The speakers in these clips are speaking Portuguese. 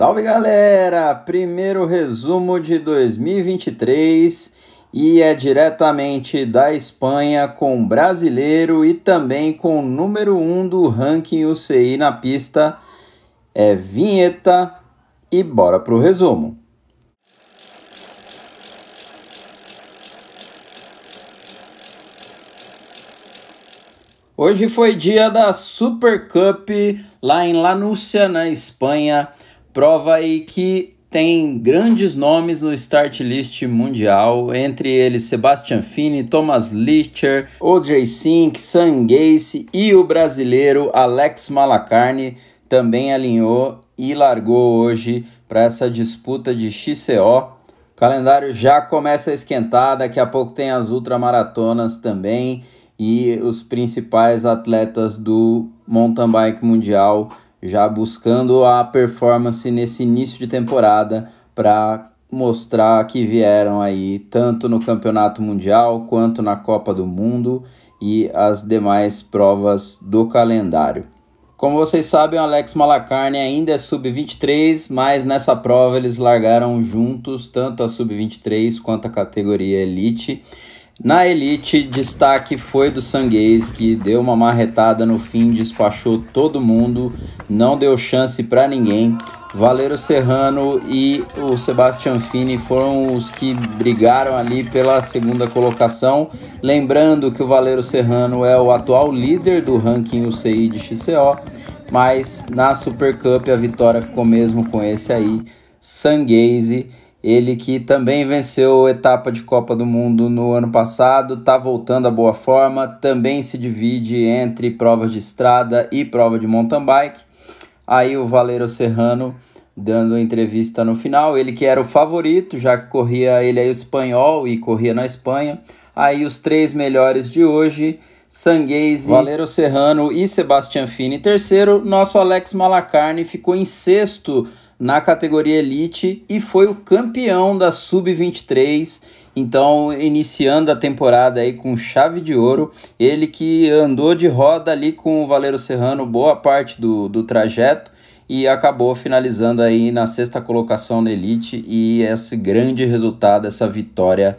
Salve galera! Primeiro resumo de 2023 e é diretamente da Espanha com brasileiro e também com número 1 um do ranking UCI na pista. É vinheta e bora pro resumo. Hoje foi dia da Super Cup lá em Lanúcia, na Espanha prova aí que tem grandes nomes no start list mundial, entre eles Sebastian Fini, Thomas Lichter, O.J. Sink, Sam Gacy e o brasileiro Alex Malacarne também alinhou e largou hoje para essa disputa de XCO. O calendário já começa a esquentar, daqui a pouco tem as ultramaratonas também e os principais atletas do mountain bike mundial já buscando a performance nesse início de temporada para mostrar que vieram aí tanto no Campeonato Mundial quanto na Copa do Mundo e as demais provas do calendário. Como vocês sabem, o Alex Malacarne ainda é sub-23, mas nessa prova eles largaram juntos, tanto a sub-23 quanto a categoria Elite. Na elite, destaque foi do Sanguês, que deu uma marretada no fim, despachou todo mundo, não deu chance para ninguém. Valero Serrano e o Sebastian Fini foram os que brigaram ali pela segunda colocação. Lembrando que o Valero Serrano é o atual líder do ranking UCI de XCO, mas na Super Cup a vitória ficou mesmo com esse aí, Sanguese. Ele que também venceu a etapa de Copa do Mundo no ano passado, está voltando à boa forma, também se divide entre provas de estrada e prova de mountain bike. Aí o Valero Serrano dando entrevista no final, ele que era o favorito, já que corria ele é o espanhol e corria na Espanha. Aí os três melhores de hoje, Sanguese, Valero Serrano e Sebastian Fini. Terceiro, nosso Alex Malacarne ficou em sexto na categoria Elite e foi o campeão da Sub-23. Então, iniciando a temporada aí com chave de ouro, ele que andou de roda ali com o Valero Serrano boa parte do, do trajeto e acabou finalizando aí na sexta colocação na Elite e esse grande resultado, essa vitória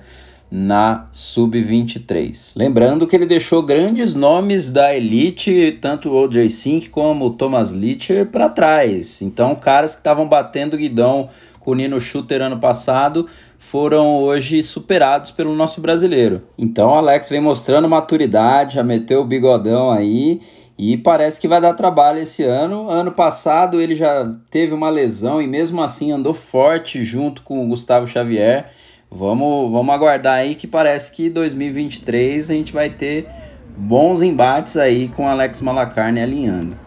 na sub-23. Lembrando que ele deixou grandes nomes da elite, tanto o O.J. Sink como o Thomas Litcher, para trás. Então, caras que estavam batendo guidão com o Nino Shooter ano passado foram hoje superados pelo nosso brasileiro. Então, Alex vem mostrando maturidade, já meteu o bigodão aí. E parece que vai dar trabalho esse ano. Ano passado ele já teve uma lesão e mesmo assim andou forte junto com o Gustavo Xavier Vamos, vamos aguardar aí que parece que 2023 a gente vai ter bons embates aí com Alex Malacarne alinhando.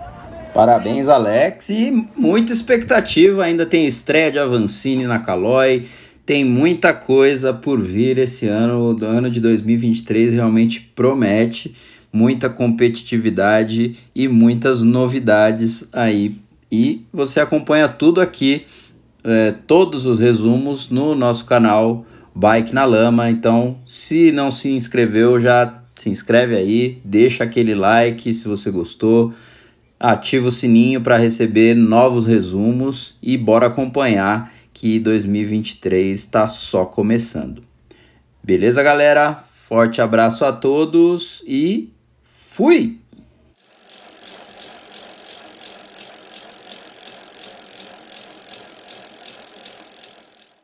Parabéns, Alex, e muita expectativa. Ainda tem estreia de Avancini na Caloi tem muita coisa por vir esse ano. O ano de 2023 realmente promete muita competitividade e muitas novidades aí. E você acompanha tudo aqui, eh, todos os resumos no nosso canal Bike na Lama. Então, se não se inscreveu, já se inscreve aí, deixa aquele like se você gostou, ativa o sininho para receber novos resumos e bora acompanhar que 2023 está só começando. Beleza, galera? Forte abraço a todos e fui!